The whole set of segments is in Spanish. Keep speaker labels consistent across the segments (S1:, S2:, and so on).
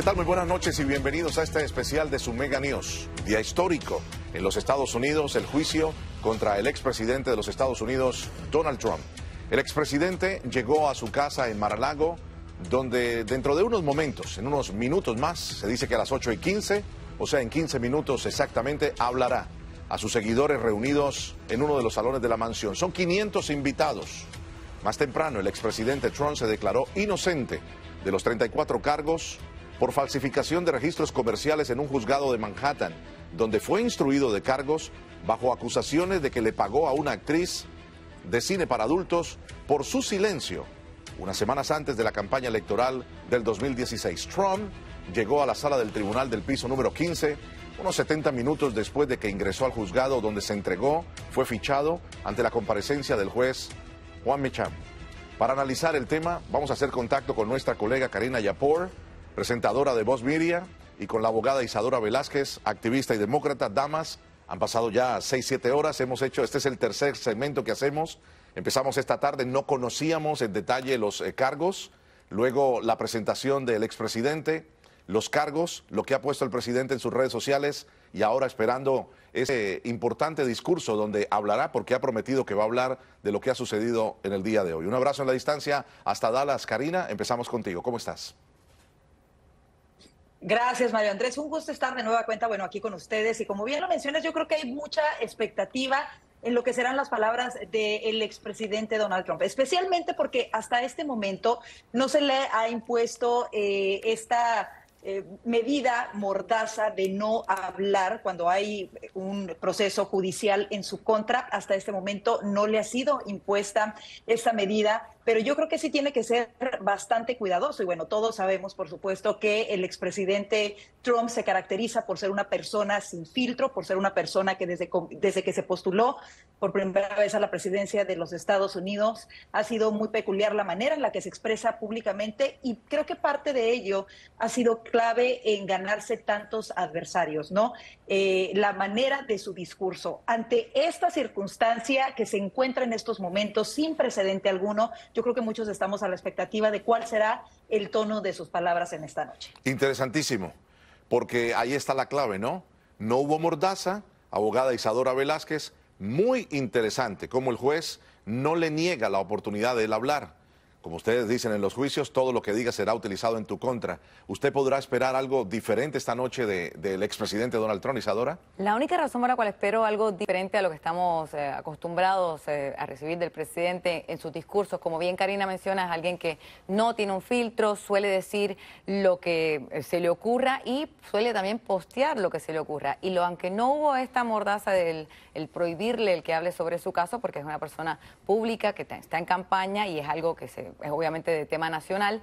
S1: ¿Qué tal? Muy buenas noches y bienvenidos a este especial de su Mega News. Día histórico en los Estados Unidos, el juicio contra el expresidente de los Estados Unidos, Donald Trump. El expresidente llegó a su casa en Mar-a-Lago, donde dentro de unos momentos, en unos minutos más, se dice que a las 8 y 15, o sea, en 15 minutos exactamente, hablará a sus seguidores reunidos en uno de los salones de la mansión. Son 500 invitados. Más temprano, el expresidente Trump se declaró inocente de los 34 cargos por falsificación de registros comerciales en un juzgado de Manhattan, donde fue instruido de cargos bajo acusaciones de que le pagó a una actriz de cine para adultos por su silencio unas semanas antes de la campaña electoral del 2016. Trump llegó a la sala del tribunal del piso número 15 unos 70 minutos después de que ingresó al juzgado donde se entregó, fue fichado ante la comparecencia del juez Juan Micham. Para analizar el tema, vamos a hacer contacto con nuestra colega Karina Yapor presentadora de Voz Miria, y con la abogada Isadora Velázquez, activista y demócrata. Damas, han pasado ya seis siete horas, hemos hecho, este es el tercer segmento que hacemos. Empezamos esta tarde, no conocíamos en detalle los eh, cargos, luego la presentación del expresidente, los cargos, lo que ha puesto el presidente en sus redes sociales y ahora esperando ese importante discurso donde hablará porque ha prometido que va a hablar de lo que ha sucedido en el día de hoy. Un abrazo en la distancia hasta Dallas. Karina, empezamos contigo. ¿Cómo estás?
S2: Gracias, Mario Andrés. Un gusto estar de nueva cuenta, bueno, aquí con ustedes. Y como bien lo mencionas, yo creo que hay mucha expectativa en lo que serán las palabras del expresidente Donald Trump, especialmente porque hasta este momento no se le ha impuesto eh, esta eh, medida mordaza de no hablar cuando hay un proceso judicial en su contra. Hasta este momento no le ha sido impuesta esta medida, pero yo creo que sí tiene que ser bastante cuidadoso. Y bueno, todos sabemos, por supuesto, que el expresidente Trump se caracteriza por ser una persona sin filtro, por ser una persona que desde, desde que se postuló por primera vez a la presidencia de los Estados Unidos ha sido muy peculiar la manera en la que se expresa públicamente y creo que parte de ello ha sido clave en ganarse tantos adversarios, ¿no? Eh, la manera de su discurso. Ante esta circunstancia que se encuentra en estos momentos sin precedente alguno, yo creo que muchos estamos a la expectativa de cuál será el tono de sus palabras en esta noche.
S1: Interesantísimo, porque ahí está la clave, ¿no? No hubo mordaza, abogada Isadora Velázquez, muy interesante, cómo el juez no le niega la oportunidad de él hablar como ustedes dicen en los juicios, todo lo que diga será utilizado en tu contra. ¿Usted podrá esperar algo diferente esta noche de, del expresidente Donald Trump, Isadora?
S3: La única razón por la cual espero algo diferente a lo que estamos eh, acostumbrados eh, a recibir del presidente en sus discursos, como bien Karina menciona, es alguien que no tiene un filtro, suele decir lo que eh, se le ocurra y suele también postear lo que se le ocurra. Y lo aunque no hubo esta mordaza del el prohibirle el que hable sobre su caso porque es una persona pública que está en campaña y es algo que es obviamente de tema nacional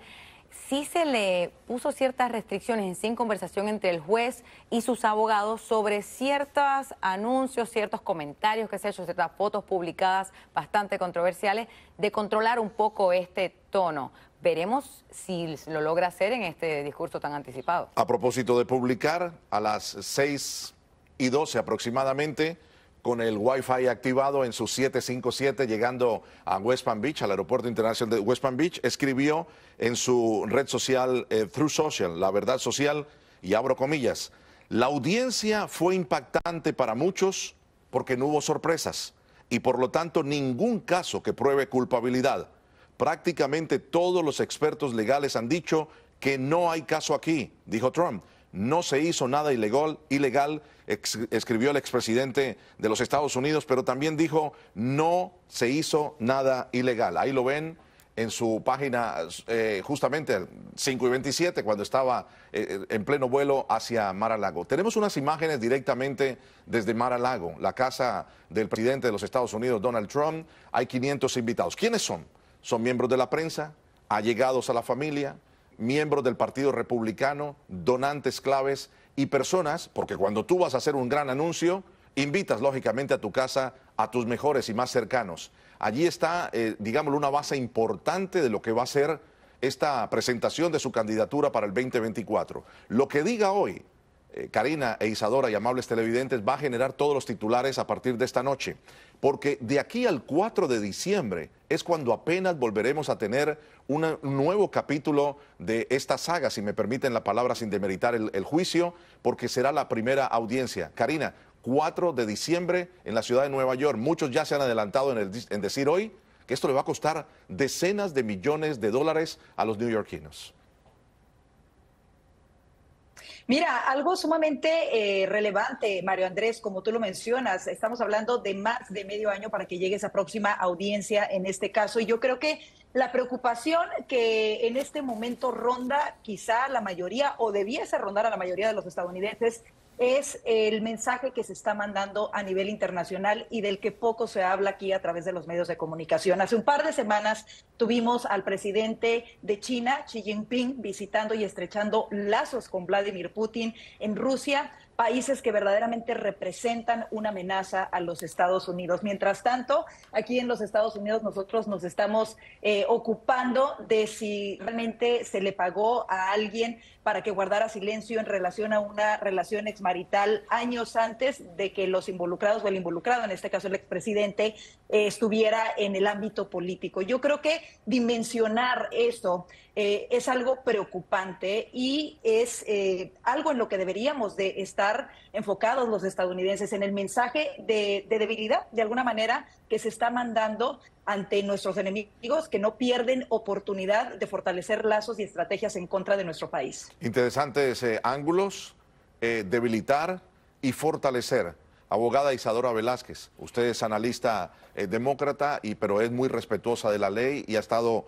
S3: sí se le puso ciertas restricciones en sin conversación entre el juez y sus abogados sobre ciertos anuncios, ciertos comentarios que se han hecho, ciertas fotos publicadas bastante controversiales, de controlar un poco este tono. Veremos si lo logra hacer en este discurso tan anticipado.
S1: A propósito de publicar, a las 6 y 12 aproximadamente, con el Wi-Fi activado en su 757 llegando a West Palm Beach, al aeropuerto internacional de West Palm Beach, escribió en su red social, eh, Through Social, la verdad social, y abro comillas, la audiencia fue impactante para muchos porque no hubo sorpresas y por lo tanto ningún caso que pruebe culpabilidad. Prácticamente todos los expertos legales han dicho que no hay caso aquí, dijo Trump no se hizo nada ilegal, escribió el expresidente de los Estados Unidos, pero también dijo, no se hizo nada ilegal. Ahí lo ven en su página eh, justamente 5 y 27, cuando estaba eh, eh, en pleno vuelo hacia Mar a Lago. Tenemos unas imágenes directamente desde Mar a Lago, la casa del presidente de los Estados Unidos, Donald Trump. Hay 500 invitados. ¿Quiénes son? Son miembros de la prensa, allegados a la familia, miembros del Partido Republicano, donantes claves y personas, porque cuando tú vas a hacer un gran anuncio, invitas lógicamente a tu casa a tus mejores y más cercanos. Allí está, eh, digámoslo, una base importante de lo que va a ser esta presentación de su candidatura para el 2024. Lo que diga hoy eh, Karina e Isadora y amables televidentes, va a generar todos los titulares a partir de esta noche, porque de aquí al 4 de diciembre es cuando apenas volveremos a tener un nuevo capítulo de esta saga, si me permiten la palabra sin demeritar el, juicio, porque será la primera audiencia. Karina, 4 de diciembre en la ciudad de Nueva York. Muchos ya se han adelantado en, el, en decir hoy que esto le va a costar decenas de millones de dólares a los neoyorquinos.
S2: Mira, algo sumamente eh, relevante, Mario Andrés, como tú lo mencionas, estamos hablando de más de medio año para que llegue esa próxima audiencia en este caso. Y yo creo que la preocupación que en este momento ronda quizá la mayoría o debiese rondar a la mayoría de los estadounidenses es el mensaje que se está mandando a nivel internacional y del que poco se habla aquí a través de los medios de comunicación. Hace un par de semanas tuvimos al presidente de China, Xi Jinping, visitando y estrechando lazos con Vladimir Putin en Rusia países que verdaderamente representan una amenaza a los Estados Unidos. Mientras tanto, aquí en los Estados Unidos nosotros nos estamos eh, ocupando de si realmente se le pagó a alguien para que guardara silencio en relación a una relación exmarital años antes de que los involucrados o el involucrado, en este caso el expresidente, eh, estuviera en el ámbito político. Yo creo que dimensionar eso eh, es algo preocupante y es algo en lo que deberíamos de estar enfocados los estadounidenses en el mensaje de, debilidad, de alguna manera, que se está mandando ante nuestros enemigos que no pierden oportunidad de fortalecer lazos y estrategias en contra de nuestro país.
S1: Interesantes ese eh, ángulos, eh, debilitar y fortalecer. Abogada Isadora Velázquez, usted es analista eh, demócrata, y, pero es muy respetuosa de la ley y ha estado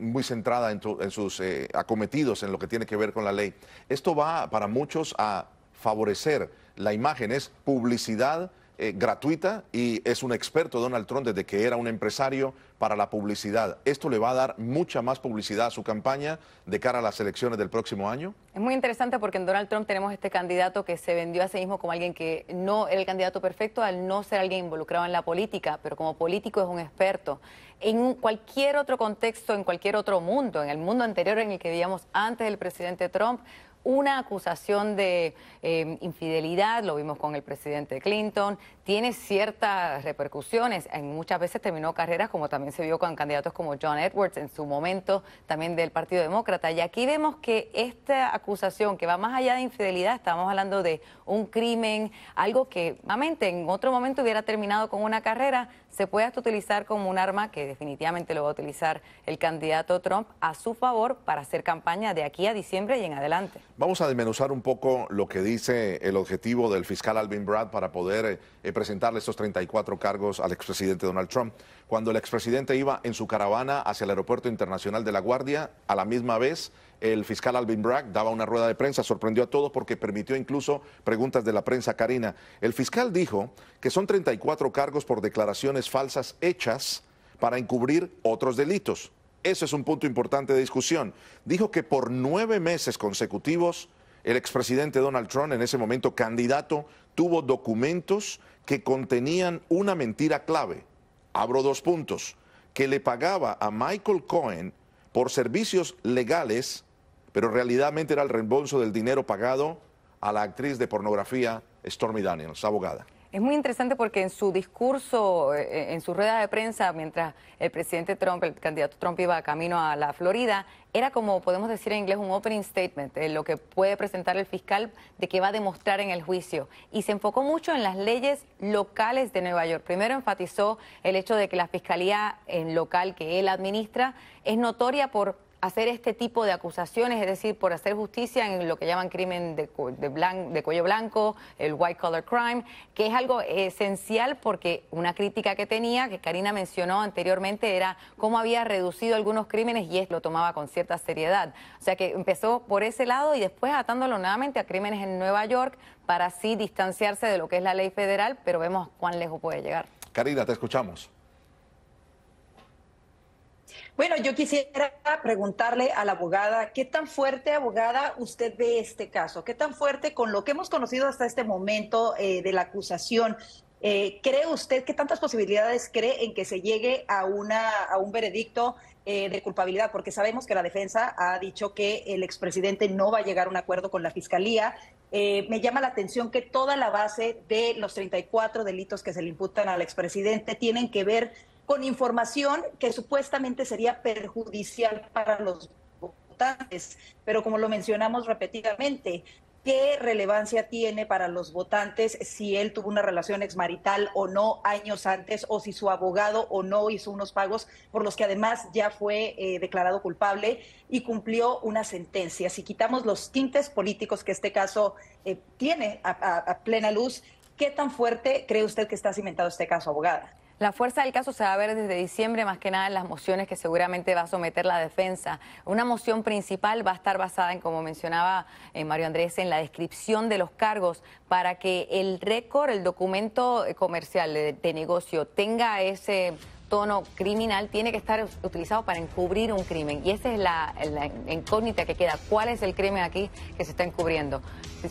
S1: muy centrada en sus acometidos en lo que tiene que ver con la ley. Esto va para muchos a favorecer la imagen, es publicidad eh, gratuita y es un experto Donald Trump desde que era un empresario para la publicidad. ¿Esto le va a dar mucha más publicidad a su campaña de cara a las elecciones del próximo año?
S3: Es muy interesante porque en Donald Trump tenemos este candidato que se vendió a sí mismo como alguien que no era el candidato perfecto al no ser alguien involucrado en la política, pero como político es un experto. En cualquier otro contexto, en cualquier otro mundo, en el mundo anterior en el que vivíamos antes del presidente Trump, una acusación de em, infidelidad, lo vimos con el presidente Clinton, tiene ciertas repercusiones, en muchas veces terminó carreras como también se vio con candidatos como John Edwards en su momento, también del Partido Demócrata. Y aquí vemos que esta acusación que va más allá de infidelidad, estamos hablando de un crimen, algo que, realmente en otro momento hubiera terminado con una carrera, se puede utilizar como un arma que definitivamente lo va a utilizar el candidato Trump a su favor para hacer campaña de aquí a diciembre y en adelante.
S1: Vamos a desmenuzar un poco lo que dice el objetivo del fiscal Alvin Brad para poder eh, presentarle estos 34 cargos al expresidente Donald Trump. Cuando el expresidente iba en su caravana hacia el Aeropuerto Internacional de La Guardia, a la misma vez el fiscal Alvin Bragg daba una rueda de prensa, sorprendió a todos porque permitió incluso preguntas de la prensa, Karina. El fiscal dijo que son 34 cargos por declaraciones falsas hechas para encubrir otros delitos. Ese es un punto importante de discusión. Dijo que por nueve meses consecutivos, el expresidente Donald Trump, en ese momento candidato, tuvo documentos que contenían una mentira clave. Abro dos puntos. Que le pagaba a Michael Cohen por servicios legales pero realmente era el reembolso del dinero pagado a la actriz de pornografía Stormy Daniels, abogada.
S3: Es muy interesante porque en su discurso, eh, en su rueda de prensa, mientras el presidente Trump, el candidato Trump iba camino a la Florida, era como podemos decir en inglés un opening statement, eh, lo que puede presentar el fiscal de que va a demostrar en el juicio. Y se enfocó mucho en las leyes locales de Nueva York. Primero enfatizó el hecho de que la fiscalía en local que él administra es notoria por hacer este tipo de acusaciones, es decir, por hacer justicia en lo que llaman crimen de, de cuello blanco, el white collar crime, que es algo esencial porque una crítica que tenía, que Karina mencionó anteriormente, era cómo había reducido algunos crímenes y él lo tomaba con cierta seriedad. O sea que empezó por ese lado y después atándolo nuevamente a crímenes en Nueva York para así distanciarse de lo que es la ley federal, pero vemos cuán lejos puede llegar.
S1: Karina, te escuchamos.
S2: Bueno, yo quisiera preguntarle a la abogada, ¿qué tan fuerte, abogada, usted ve este caso? ¿Qué tan fuerte con lo que hemos conocido hasta este momento eh, de la acusación? Eh, ¿Cree usted que tantas posibilidades cree en que se llegue a, una, a un veredicto eh, de culpabilidad? Porque sabemos que la defensa ha dicho que el expresidente no va a llegar a un acuerdo con la fiscalía. me llama la atención que toda la base de los 34 delitos que se le imputan al expresidente tienen que ver con información que supuestamente sería perjudicial para los votantes. Pero como lo mencionamos repetidamente, ¿qué relevancia tiene para los votantes si él tuvo una relación exmarital o no años antes o si su abogado o no hizo unos pagos por los que además ya fue eh, declarado culpable y cumplió una sentencia? Si quitamos los tintes políticos que este caso eh, tiene a plena luz, ¿qué tan fuerte cree usted que está cimentado este caso, abogada? La fuerza del caso se va
S3: a ver desde diciembre, más que nada en las mociones que seguramente va a someter la defensa. Una moción principal va a estar basada en, como mencionaba eh, Mario Andrés, en la descripción de los cargos para que el récord, el documento eh, comercial de negocio tenga ese tono criminal tiene que estar utilizado para encubrir un crimen. Y esa es la, incógnita que queda. ¿Cuál es el crimen aquí que se está encubriendo?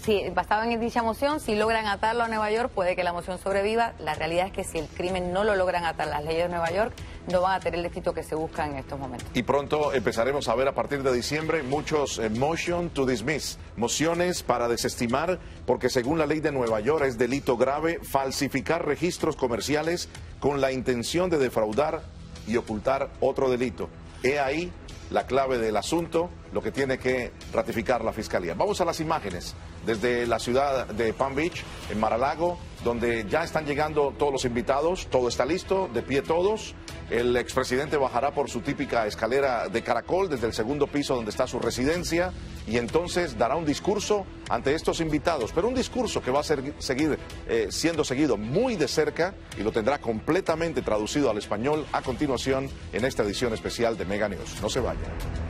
S3: Si basado en dicha moción, si logran atarlo a Nueva York, puede que la moción sobreviva. La realidad es que si el crimen no lo logran atar las leyes de Nueva York, no van a tener el éxito que se busca en estos momentos.
S1: Y pronto empezaremos a ver a partir de diciembre muchos motions eh, motion to dismiss, mociones para desestimar, porque según la ley de Nueva York es delito grave falsificar registros comerciales con la intención de defraudar y ocultar otro delito. He ahí la clave del asunto lo que tiene que ratificar la Fiscalía. Vamos a las imágenes desde la ciudad de Palm Beach, en Maralago, donde ya están llegando todos los invitados, todo está listo, de pie todos. El expresidente bajará por su típica escalera de caracol desde el segundo piso donde está su residencia y entonces dará un discurso ante estos invitados, pero un discurso que va a ser, seguir eh, siendo seguido muy de cerca y lo tendrá completamente traducido al español a continuación en esta edición especial de Mega News. No se vayan.